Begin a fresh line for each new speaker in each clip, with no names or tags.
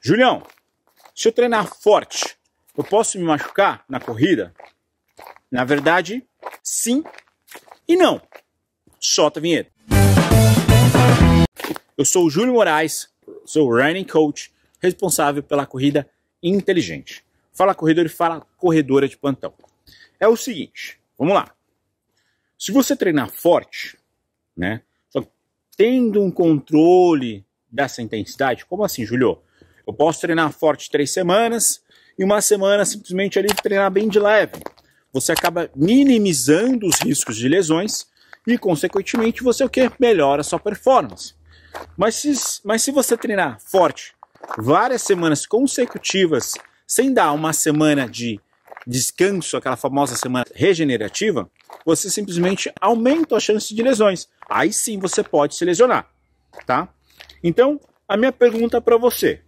Julião, se eu treinar forte, eu posso me machucar na corrida? Na verdade, sim e não. Solta a vinheta. Eu sou o Júlio Moraes, sou o running coach, responsável pela corrida inteligente. Fala corredor e fala corredora de plantão. É o seguinte, vamos lá. Se você treinar forte, né, tendo um controle dessa intensidade, como assim, Julio? Eu posso treinar forte três semanas e uma semana simplesmente ali treinar bem de leve. Você acaba minimizando os riscos de lesões e, consequentemente, você o que? Melhora a sua performance. Mas se, mas se você treinar forte várias semanas consecutivas, sem dar uma semana de descanso, aquela famosa semana regenerativa, você simplesmente aumenta a chance de lesões. Aí sim você pode se lesionar, tá? Então, a minha pergunta para você,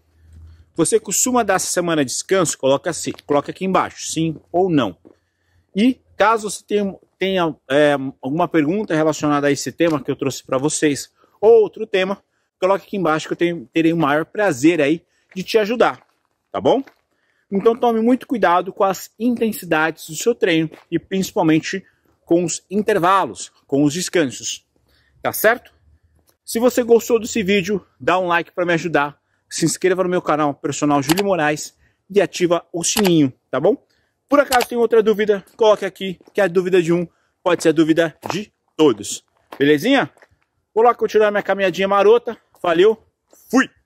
você costuma dar essa semana de descanso? Coloca, assim, coloca aqui embaixo, sim ou não. E caso você tenha, tenha é, alguma pergunta relacionada a esse tema que eu trouxe para vocês, ou outro tema, coloque aqui embaixo que eu tenho, terei o maior prazer aí de te ajudar, tá bom? Então tome muito cuidado com as intensidades do seu treino e principalmente com os intervalos, com os descansos, tá certo? Se você gostou desse vídeo, dá um like para me ajudar se inscreva no meu canal personal Júlio Moraes e ativa o sininho, tá bom? Por acaso tem outra dúvida, coloque aqui, que a dúvida de um, pode ser a dúvida de todos. Belezinha? Vou lá continuar minha caminhadinha marota. Valeu, fui!